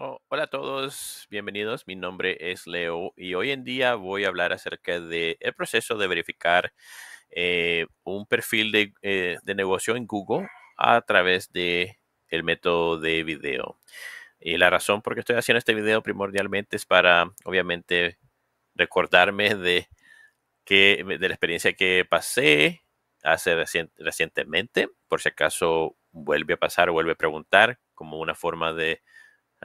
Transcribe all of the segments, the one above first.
Oh, hola a todos, bienvenidos. Mi nombre es Leo y hoy en día voy a hablar acerca del el proceso de verificar eh, un perfil eh, de, negocio en Google a través de el método de video. Y la razón por que estoy haciendo este video primordialmente es para, obviamente, recordarme de, que, de la experiencia que pasé hace recientemente, por si acaso vuelve a pasar, vuelve a preguntar, como una forma de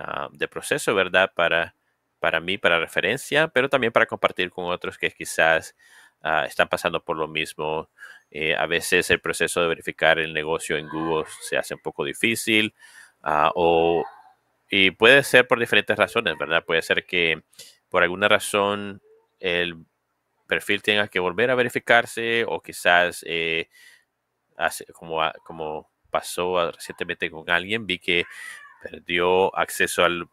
Ah, de proceso, ¿verdad? Para, para mí, para referencia, pero también para compartir con otros que quizás ah, están pasando por lo mismo. Eh, a veces el proceso de verificar el negocio en Google se hace un poco difícil ah, o, y puede ser por diferentes razones, ¿verdad? Puede ser que por alguna razón el perfil tenga que volver a verificarse o quizás eh, como, como pasó recientemente con alguien, vi que perdió acceso al,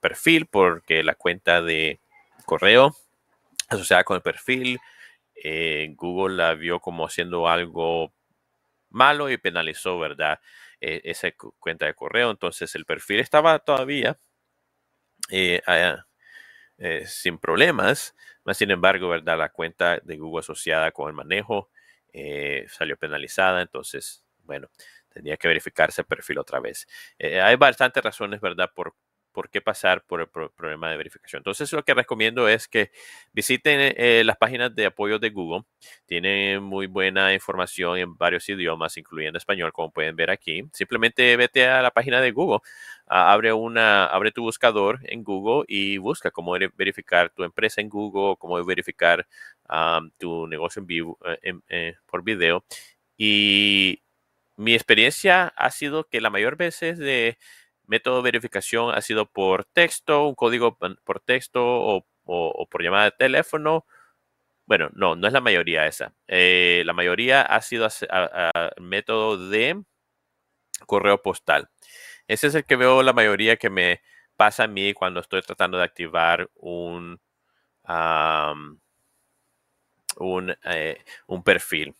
perfil porque la cuenta de correo asociada con el perfil, eh, Google la vio como haciendo algo malo y penalizó, ¿verdad? E, esa cuenta de correo. Entonces el perfil estaba todavía eh, ah, eh, sin problemas, más sin embargo, ¿verdad? La cuenta de Google asociada con el manejo salió penalizada. Entonces, bueno, Tenía que verificarse el perfil otra vez. Eh, hay bastantes razones, ¿verdad?, por, por qué pasar por el problema de verificación. Entonces, lo que recomiendo es que visiten eh, eh, las páginas de apoyo de Google. Tienen muy buena información en varios idiomas, incluyendo español, como pueden ver aquí. Simplemente vete a la página de Google, abre, una, abre tu buscador en Google y busca cómo verificar tu empresa en Google, cómo verificar tu negocio en vivo, por video. Y mi experiencia ha sido que la mayor veces de método de verificación ha sido por texto, un código por texto o, por llamada de teléfono. Bueno, no, no es la mayoría esa. Eh, la mayoría ha sido método de correo postal. Ese es el que veo la mayoría que me pasa a mí cuando estoy tratando de activar un, eh, un perfil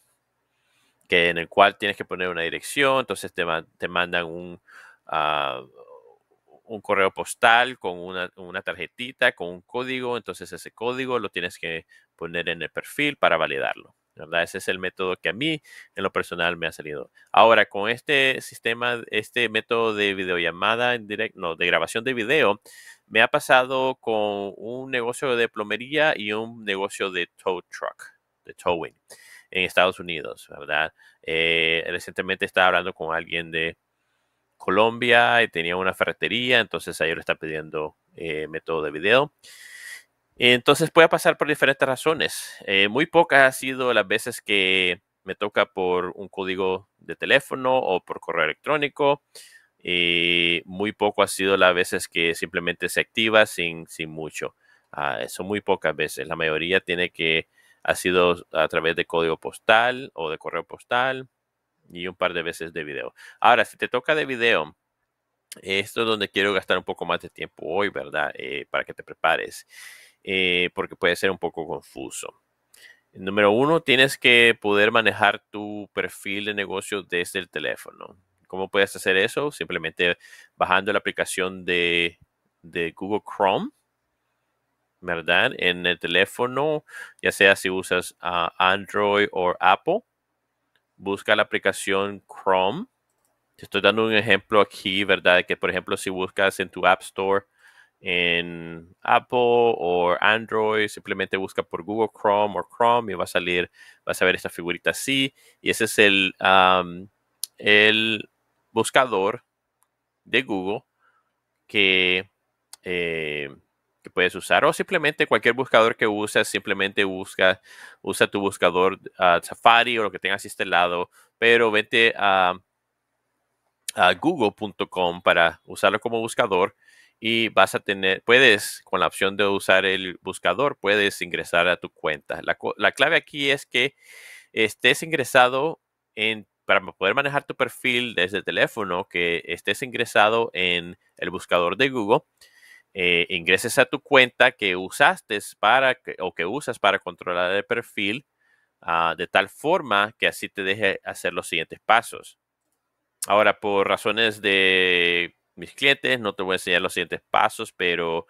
que en el cual tienes que poner una dirección, entonces te, mandan un, ah, un correo postal con una, tarjetita, con un código, entonces ese código lo tienes que poner en el perfil para validarlo. ¿verdad? Ese es el método que a mí en lo personal me ha salido. Ahora, con este sistema, este método de videollamada en directo, no, de grabación de video, me ha pasado con un negocio de plomería y un negocio de tow truck, de towing en Estados Unidos, ¿verdad? Eh, recientemente estaba hablando con alguien de Colombia y tenía una ferretería, entonces ahí le está pidiendo eh, método de video. Entonces puede pasar por diferentes razones. Eh, muy pocas ha sido las veces que me toca por un código de teléfono o por correo electrónico. muy poco ha sido las veces que simplemente se activa sin, sin mucho. Ah, son muy pocas veces. La mayoría tiene que ha sido a través de código postal o de correo postal y un par de veces de video. Ahora, si te toca de video, esto es donde quiero gastar un poco más de tiempo hoy, ¿verdad? Eh, para que te prepares, eh, porque puede ser un poco confuso. Número uno, tienes que poder manejar tu perfil de negocio desde el teléfono. ¿Cómo puedes hacer eso? Simplemente bajando la aplicación de Google Chrome ¿verdad? En el teléfono, ya sea si usas ah, Android o Apple, busca la aplicación Chrome. Te estoy dando un ejemplo aquí, ¿verdad? Que por ejemplo, si buscas en tu App Store en Apple o Android, simplemente busca por Google Chrome o Chrome y va a salir, vas a ver esta figurita así. Y ese es el, el buscador de Google que eh, puedes usar o simplemente cualquier buscador que uses, simplemente busca, usa tu buscador ah, Safari o lo que tengas instalado, este pero vete a, a google.com para usarlo como buscador y vas a tener, puedes, con la opción de usar el buscador, puedes ingresar a tu cuenta. La, la clave aquí es que estés ingresado en, para poder manejar tu perfil desde el teléfono, que estés ingresado en el buscador de Google eh, ingreses a tu cuenta que usaste para o que usas para controlar el perfil ah, de tal forma que así te deje hacer los siguientes pasos. Ahora, por razones de mis clientes, no te voy a enseñar los siguientes pasos, pero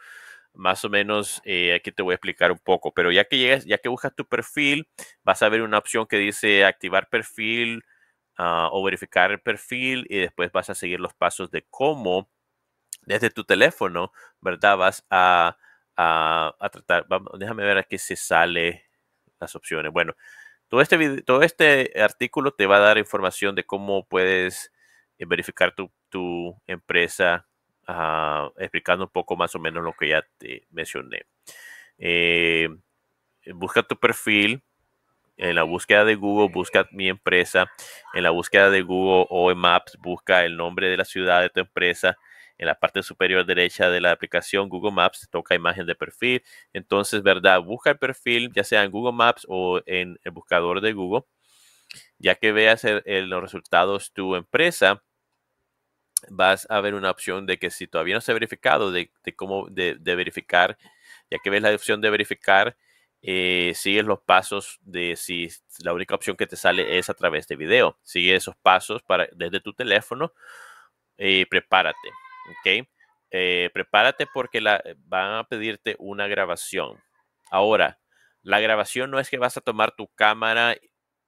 más o menos eh, aquí te voy a explicar un poco. Pero ya que llegas, ya que buscas tu perfil, vas a ver una opción que dice activar perfil ah, o verificar el perfil y después vas a seguir los pasos de cómo desde tu teléfono, ¿verdad? Vas a, tratar, déjame ver aquí se sale las opciones. Bueno, todo este, todo este artículo te va a dar información de cómo puedes eh, verificar tu, empresa, ah, explicando un poco más o menos lo que ya te mencioné. Eh, busca tu perfil. En la búsqueda de Google, busca mi empresa. En la búsqueda de Google o en Maps, busca el nombre de la ciudad de tu empresa en la parte superior derecha de la aplicación Google Maps, toca imagen de perfil. Entonces, ¿verdad? Busca el perfil, ya sea en Google Maps o en el buscador de Google. Ya que veas el, los resultados tu empresa, vas a ver una opción de que si todavía no se ha verificado, de, cómo de, verificar, ya que ves la opción de verificar, eh, sigues los pasos de si la única opción que te sale es a través de video. Sigue esos pasos para, desde tu teléfono y eh, prepárate. ¿ok? Eh, prepárate porque la, eh, van a pedirte una grabación. Ahora, la grabación no es que vas a tomar tu cámara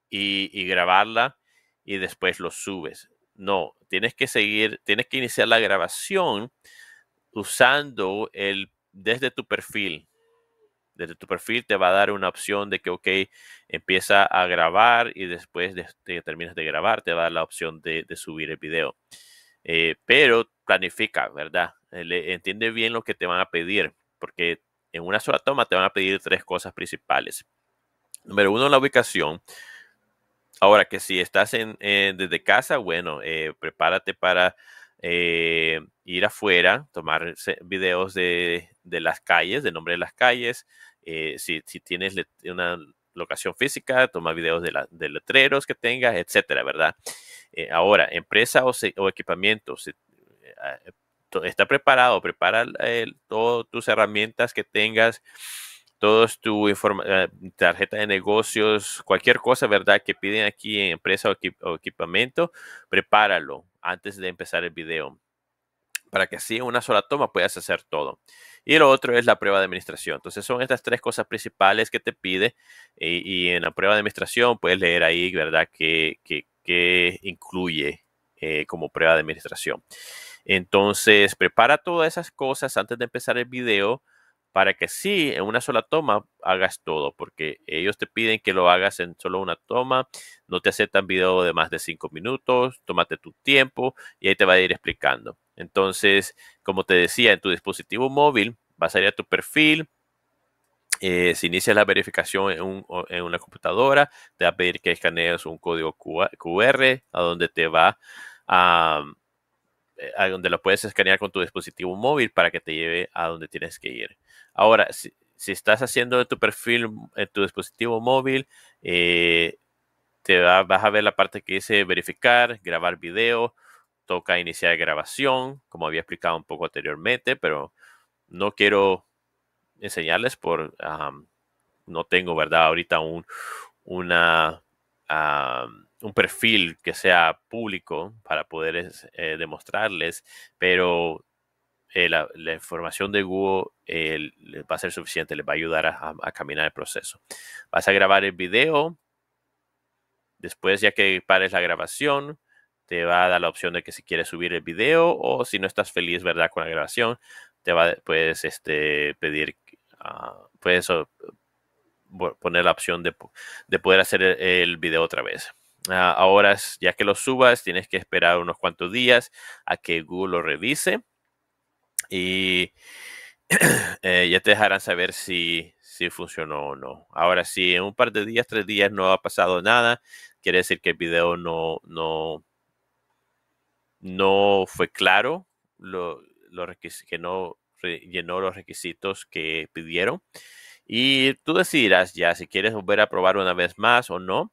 y, grabarla y después lo subes. No, tienes que seguir, tienes que iniciar la grabación usando el desde tu perfil. Desde tu perfil te va a dar una opción de que, ok, empieza a grabar y después de, que terminas de grabar, te va a dar la opción de, de subir el video. Eh, pero planifica, ¿verdad? Eh, entiende bien lo que te van a pedir, porque en una sola toma te van a pedir tres cosas principales. Número uno, la ubicación. Ahora que si estás en, eh, desde casa, bueno, prepárate para ir afuera, tomar videos de, las calles, de nombre de las calles. Si, tienes una locación física, toma videos de, la, de letreros que tengas, etcétera, ¿verdad? Eh, ahora, empresa o, o equipamiento, eh, ah, eh, está preparado, prepara todas tus herramientas que tengas, todos tu tarjeta de negocios, cualquier cosa, ¿verdad? Que piden aquí en empresa o, equipamiento, prepáralo antes de empezar el video para que así en una sola toma puedas hacer todo. Y lo otro es la prueba de administración. Entonces son estas tres cosas principales que te pide y, en la prueba de administración puedes leer ahí, ¿verdad? que, que incluye eh, como prueba de administración. Entonces, prepara todas esas cosas antes de empezar el video para que sí, en una sola toma hagas todo, porque ellos te piden que lo hagas en solo una toma, no te aceptan video de más de cinco minutos, tómate tu tiempo y ahí te va a ir explicando. Entonces, como te decía, en tu dispositivo móvil vas a ir a tu perfil, eh, si inicias la verificación en, una computadora, te va a pedir que escanees un código QR a donde te va mm, eh, a, donde lo puedes escanear con tu dispositivo móvil para que te lleve a donde tienes que ir. Ahora, si, estás haciendo tu perfil en tu dispositivo móvil, eh, te vas a ver la parte que dice verificar, grabar video, toca iniciar grabación, como había explicado un poco anteriormente, pero no quiero enseñarles por no tengo, ¿verdad? Ahorita un, una, un perfil que sea público para poder eh, demostrarles, pero eh, la, información de Google eh, va a ser suficiente, les va a ayudar a, caminar el proceso. Vas a grabar el video. Después, ya que pares la grabación, te va a dar la opción de que si quieres subir el video o si no estás feliz, ¿verdad? Con la grabación, te va, puedes este, pedir Ah, pues eso, poner la opción de, poder hacer e-, el, video otra vez. Ah, ahora, ya que lo subas, tienes que esperar unos cuantos días a que Google lo revise y eh, ya te dejarán saber si, si funcionó o no. Ahora, si en un par de días, tres días no ha pasado nada, quiere decir que el video no, no, no fue claro, lo, lo que no llenó los requisitos que pidieron. Y tú decidirás ya si quieres volver a probar una vez más o no.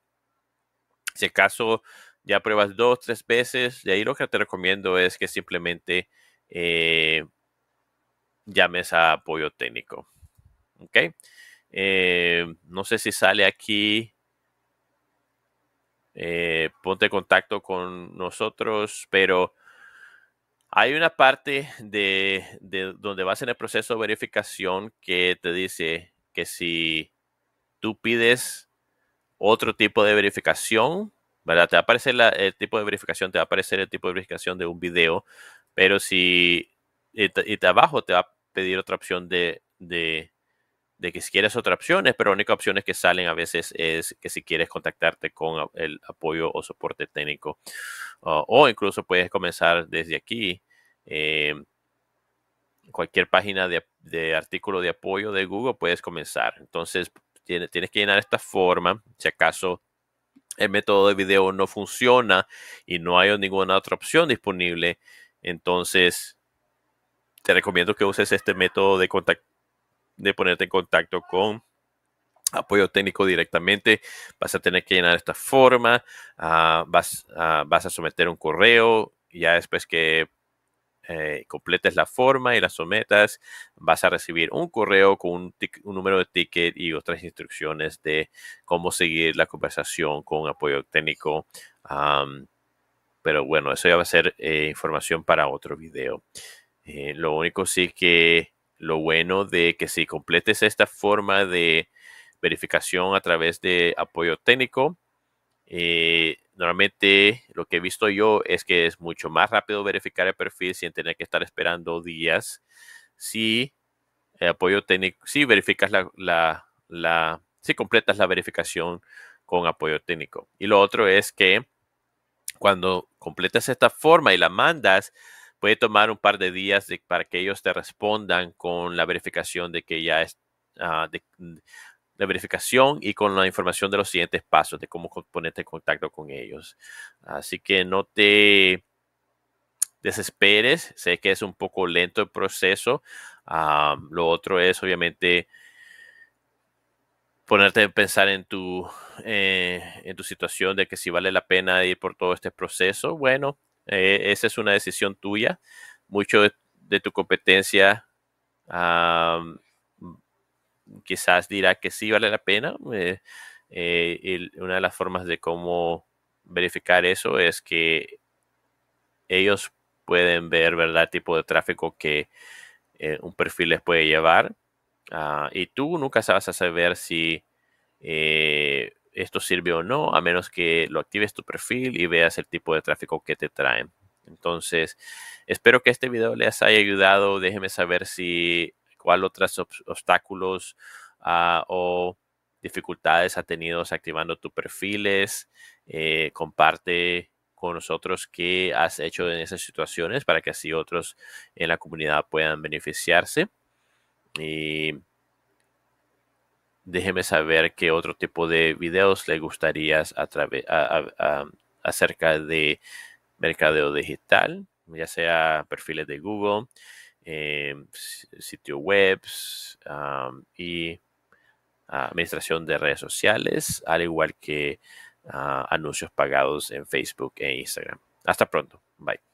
Si acaso ya pruebas dos, tres veces, de ahí lo que te recomiendo es que simplemente eh, llames a apoyo técnico. ¿Ok? Eh, no sé si sale aquí. Eh, ponte en contacto con nosotros, pero hay una parte de, donde vas en el proceso de verificación que te dice que si tú pides otro tipo de verificación, ¿verdad? Te va a aparecer el tipo de verificación, te va a aparecer el tipo de verificación de un video, pero si, y, te, abajo te va a pedir otra opción de, de de que si quieres otras opciones, pero la única opción que salen a veces es que si quieres contactarte con el apoyo o soporte técnico, ah, o incluso puedes comenzar desde aquí. Eh, cualquier página de, artículo de apoyo de Google puedes comenzar. Entonces, tiene, tienes que llenar esta forma. Si acaso el método de video no funciona y no hay ninguna otra opción disponible, entonces te recomiendo que uses este método de contacto de ponerte en contacto con apoyo técnico directamente. Vas a tener que llenar esta forma, ah, vas, a someter un correo, ya después que eh, completes la forma y la sometas, vas a recibir un correo con un, número de ticket y otras instrucciones de cómo seguir la conversación con apoyo técnico. pero bueno, eso ya va a ser eh, información para otro video. Eh, lo único sí que lo bueno de que si completes esta forma de verificación a través de apoyo técnico, eh, normalmente lo que he visto yo es que es mucho más rápido verificar el perfil sin tener que estar esperando días. Si apoyo técnico, si verificas la, si completas la verificación con apoyo técnico. Y lo otro es que cuando completas esta forma y la mandas, puede tomar un par de días para que ellos te respondan con la verificación de que ya es ah, mm, verificación y con la información de los siguientes pasos de cómo ponerte en contacto con ellos. Así que no te desesperes, sé que es un poco lento el proceso. Ah, lo otro es obviamente ponerte a pensar en tu, eh, en tu situación de que si vale la pena ir por todo este proceso. Bueno, eh, esa es una decisión tuya. Mucho de, tu competencia quizás dirá que sí vale la pena. Eh, eh una de las formas de cómo verificar eso es que ellos pueden ver, ¿verdad?, el tipo de tráfico que eh, un perfil les puede llevar. Ah, y tú nunca sabes a saber si eh, esto sirve o no, a menos que lo actives tu perfil y veas el tipo de tráfico que te traen. Entonces, espero que este video les haya ayudado. Déjenme saber si cuál otros obstáculos ah, o dificultades ha tenido activando tus perfiles. Eh, comparte con nosotros qué has hecho en esas situaciones para que así otros en la comunidad puedan beneficiarse. Y déjeme saber qué otro tipo de videos le gustaría acerca de mercadeo digital, ya sea perfiles de Google, eh, sitio webs y administración de redes sociales, al igual que ah, anuncios pagados en Facebook e Instagram. Hasta pronto. Bye.